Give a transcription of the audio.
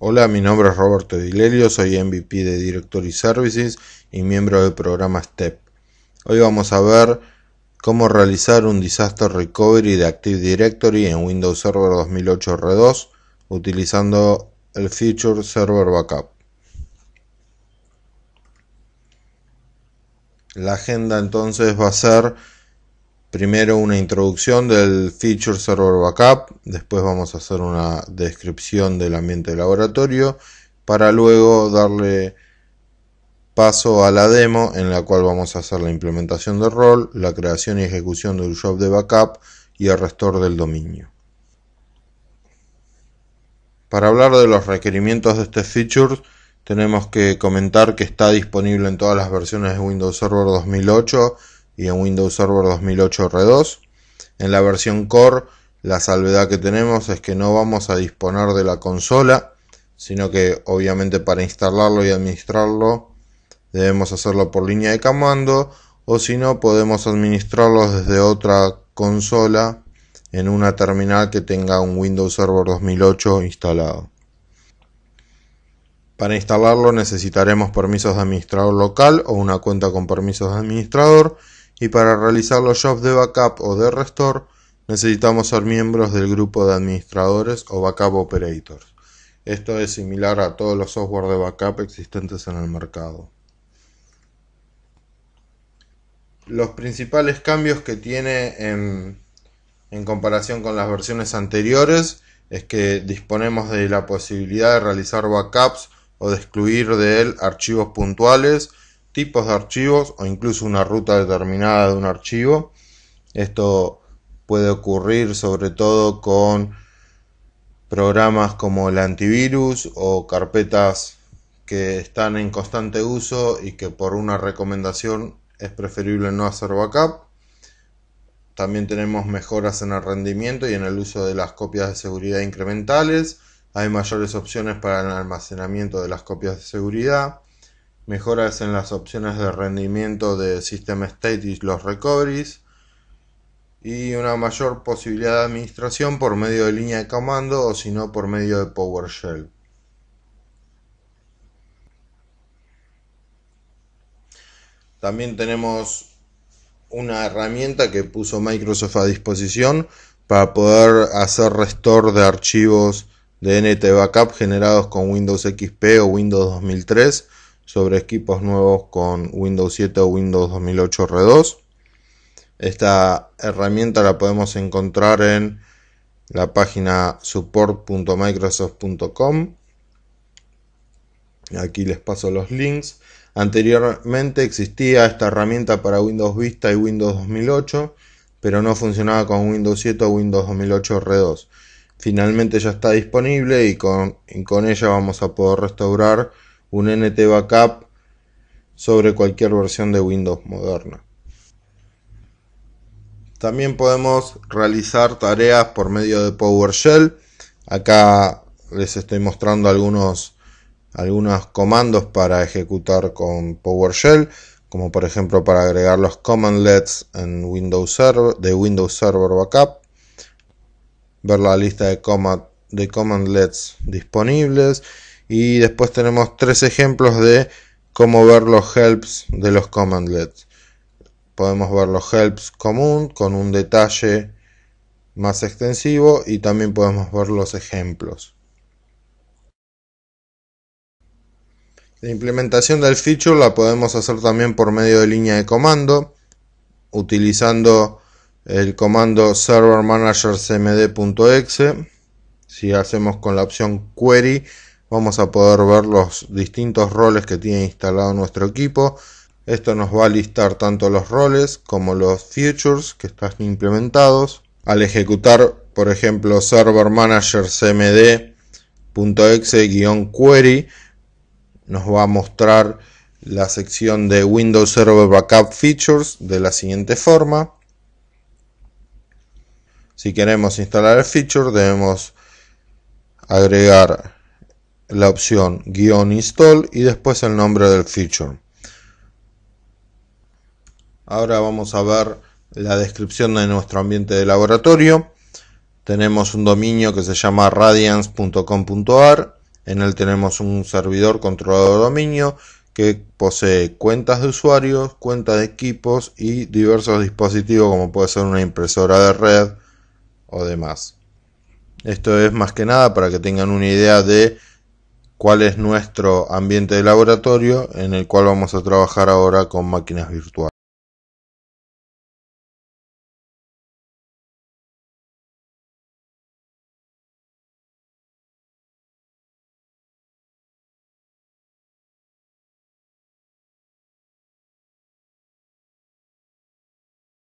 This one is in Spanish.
Hola, mi nombre es Roberto Dilelio, soy MVP de Directory Services y miembro del programa STEP. Hoy vamos a ver cómo realizar un Disaster Recovery de Active Directory en Windows Server 2008 R2 utilizando el feature Server Backup. La agenda entonces va a ser Primero una introducción del Feature Server Backup, después vamos a hacer una descripción del ambiente de laboratorio para luego darle paso a la demo en la cual vamos a hacer la implementación de rol, la creación y ejecución del job de backup y el restore del dominio. Para hablar de los requerimientos de este feature, tenemos que comentar que está disponible en todas las versiones de Windows Server 2008 y en Windows Server 2008 R2. En la versión Core, la salvedad que tenemos es que no vamos a disponer de la consola, sino que obviamente para instalarlo y administrarlo debemos hacerlo por línea de comando o si no podemos administrarlo desde otra consola en una terminal que tenga un Windows Server 2008 instalado. Para instalarlo necesitaremos permisos de administrador local o una cuenta con permisos de administrador y para realizar los jobs de backup o de restore necesitamos ser miembros del grupo de administradores o backup operators. Esto es similar a todos los software de backup existentes en el mercado. Los principales cambios que tiene en comparación con las versiones anteriores es que disponemos de la posibilidad de realizar backups o de excluir de él archivos puntuales tipos de archivos o incluso una ruta determinada de un archivo. Esto puede ocurrir sobre todo con programas como el antivirus o carpetas que están en constante uso y que por una recomendación es preferible no hacer backup. También tenemos mejoras en el rendimiento y en el uso de las copias de seguridad incrementales. Hay mayores opciones para el almacenamiento de las copias de seguridad mejoras en las opciones de rendimiento de System State y los recoveries, y una mayor posibilidad de administración por medio de línea de comando o si no por medio de PowerShell. También tenemos una herramienta que puso Microsoft a disposición para poder hacer restore de archivos de NT Backup generados con Windows XP o Windows 2003 sobre equipos nuevos con Windows 7 o Windows 2008 R2. Esta herramienta la podemos encontrar en la página support.microsoft.com. Aquí les paso los links. Anteriormente existía esta herramienta para Windows Vista y Windows 2008, pero no funcionaba con Windows 7 o Windows 2008 R2. Finalmente ya está disponible y con, con ella vamos a poder restaurar un NT Backup sobre cualquier versión de Windows moderna. También podemos realizar tareas por medio de PowerShell. Acá les estoy mostrando algunos, algunos comandos para ejecutar con PowerShell, como por ejemplo para agregar los commandlets en Windows Server, de Windows Server Backup, ver la lista de, de commandlets disponibles y después tenemos tres ejemplos de cómo ver los helps de los commandlets. Podemos ver los helps común con un detalle más extensivo y también podemos ver los ejemplos. La implementación del feature la podemos hacer también por medio de línea de comando, utilizando el comando servermanager.cmd.exe. Si hacemos con la opción query, vamos a poder ver los distintos roles que tiene instalado nuestro equipo. Esto nos va a listar tanto los roles como los features que están implementados. Al ejecutar, por ejemplo, server manager cmd.exe-query, nos va a mostrar la sección de Windows Server Backup Features de la siguiente forma. Si queremos instalar el feature, debemos agregar la opción guión install y después el nombre del feature. Ahora vamos a ver la descripción de nuestro ambiente de laboratorio. Tenemos un dominio que se llama radiance.com.ar. En él tenemos un servidor controlador de dominio que posee cuentas de usuarios, cuentas de equipos y diversos dispositivos como puede ser una impresora de red o demás. Esto es más que nada para que tengan una idea de cuál es nuestro ambiente de laboratorio en el cual vamos a trabajar ahora con máquinas virtuales.